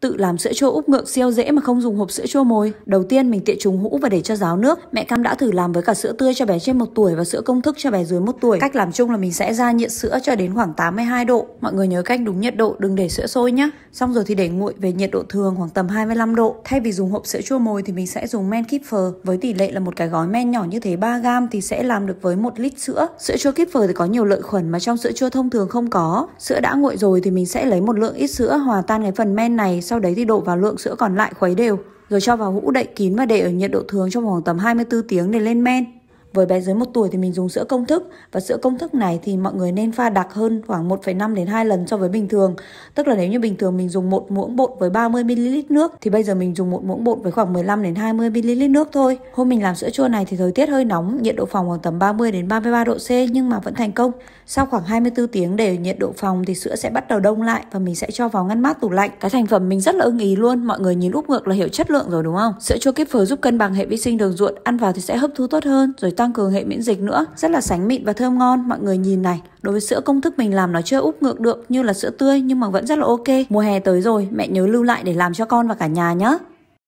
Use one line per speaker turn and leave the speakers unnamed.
Tự làm sữa chua úp ngược siêu dễ mà không dùng hộp sữa chua mồi. Đầu tiên mình tiện trùng hũ và để cho ráo nước. Mẹ Cam đã thử làm với cả sữa tươi cho bé trên một tuổi và sữa công thức cho bé dưới một tuổi. Cách làm chung là mình sẽ ra nhiệt sữa cho đến khoảng 82 độ. Mọi người nhớ cách đúng nhiệt độ, đừng để sữa sôi nhé. Xong rồi thì để nguội về nhiệt độ thường khoảng tầm 25 độ. Thay vì dùng hộp sữa chua mồi thì mình sẽ dùng men kefir với tỷ lệ là một cái gói men nhỏ như thế 3 gram thì sẽ làm được với một lít sữa. Sữa chua kefir thì có nhiều lợi khuẩn mà trong sữa chua thông thường không có. Sữa đã nguội rồi thì mình sẽ lấy một lượng ít sữa hòa tan cái phần men này sau đấy thì đổ vào lượng sữa còn lại khuấy đều, rồi cho vào hũ đậy kín và để ở nhiệt độ thường trong khoảng tầm 24 tiếng để lên men. Với bé dưới 1 tuổi thì mình dùng sữa công thức và sữa công thức này thì mọi người nên pha đặc hơn khoảng 1,5 đến 2 lần so với bình thường. Tức là nếu như bình thường mình dùng một muỗng bột với 30 ml nước thì bây giờ mình dùng một muỗng bột với khoảng 15 đến 20 ml nước thôi. Hôm mình làm sữa chua này thì thời tiết hơi nóng, nhiệt độ phòng khoảng tầm 30 đến 33 độ C nhưng mà vẫn thành công. Sau khoảng 24 tiếng để nhiệt độ phòng thì sữa sẽ bắt đầu đông lại và mình sẽ cho vào ngăn mát tủ lạnh. Cái thành phẩm mình rất là ưng ý luôn, mọi người nhìn úp ngược là hiểu chất lượng rồi đúng không? Sữa chua kiếp phở giúp cân bằng hệ vi sinh đường ruột, ăn vào thì sẽ hấp thu tốt hơn rồi tăng cường hệ miễn dịch nữa, rất là sánh mịn và thơm ngon. Mọi người nhìn này, đối với sữa công thức mình làm nó chưa úp ngược được như là sữa tươi nhưng mà vẫn rất là ok. Mùa hè tới rồi, mẹ nhớ lưu lại để làm cho con và cả nhà nhé.